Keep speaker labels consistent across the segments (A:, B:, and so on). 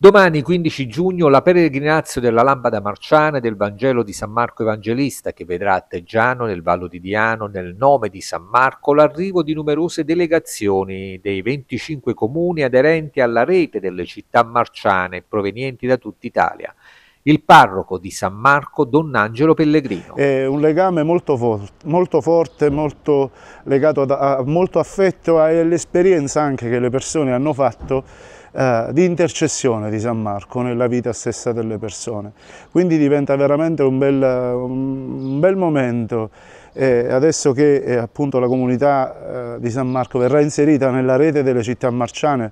A: Domani 15 giugno la peregrinazione della lampada marciana e del Vangelo di San Marco Evangelista che vedrà a Teggiano, nel Vallo di Diano, nel nome di San Marco, l'arrivo di numerose delegazioni dei 25 comuni aderenti alla rete delle città marciane provenienti da tutta Italia il parroco di San Marco Don Angelo Pellegrino.
B: È un legame molto, for molto forte, molto legato a molto affetto e all'esperienza anche che le persone hanno fatto eh, di intercessione di San Marco nella vita stessa delle persone. Quindi diventa veramente un bel, un bel momento. Eh, adesso che eh, appunto la comunità eh, di San Marco verrà inserita nella rete delle città marciane,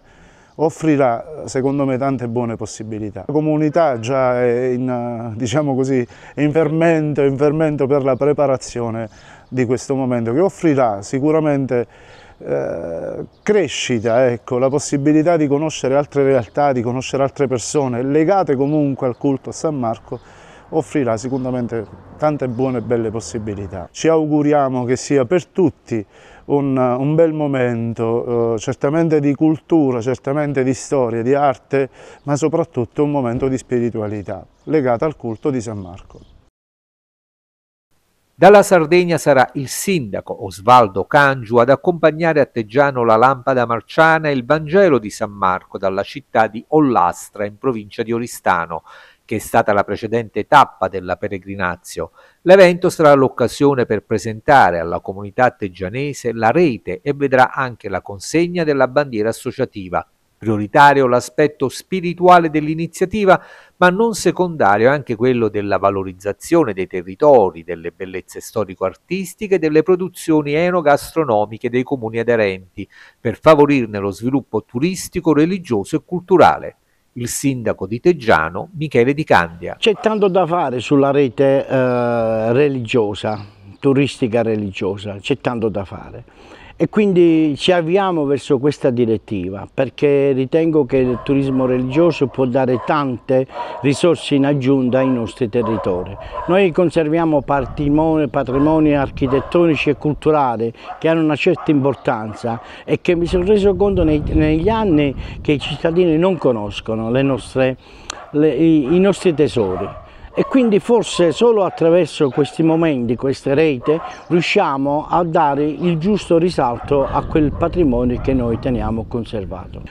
B: offrirà secondo me tante buone possibilità. La comunità già è in, eh, diciamo così, in, fermento, in fermento per la preparazione di questo momento che offrirà sicuramente eh, crescita, ecco, la possibilità di conoscere altre realtà, di conoscere altre persone legate comunque al culto a San Marco offrirà sicuramente tante buone e belle possibilità. Ci auguriamo che sia per tutti un, un bel momento, eh, certamente di cultura, certamente di storia, di arte, ma soprattutto un momento di spiritualità legata al culto di San Marco.
A: Dalla Sardegna sarà il sindaco Osvaldo Cangiu ad accompagnare a Teggiano la lampada marciana e il Vangelo di San Marco dalla città di Ollastra in provincia di Oristano, che è stata la precedente tappa della peregrinazio. L'evento sarà l'occasione per presentare alla comunità teggianese la rete e vedrà anche la consegna della bandiera associativa, Prioritario l'aspetto spirituale dell'iniziativa, ma non secondario anche quello della valorizzazione dei territori, delle bellezze storico-artistiche delle produzioni enogastronomiche dei comuni aderenti, per favorirne lo sviluppo turistico, religioso e culturale il sindaco di Teggiano Michele Di Candia.
C: C'è tanto da fare sulla rete eh, religiosa, turistica religiosa, c'è tanto da fare e quindi ci avviamo verso questa direttiva perché ritengo che il turismo religioso può dare tante risorse in aggiunta ai nostri territori. Noi conserviamo patrimoni, patrimoni architettonici e culturali che hanno una certa importanza e che mi sono reso conto nei, negli anni che i cittadini non conoscono nostre, le, i, i nostri tesori e quindi forse solo attraverso questi momenti, queste rete, riusciamo a dare il giusto risalto
A: a quel patrimonio che noi teniamo conservato.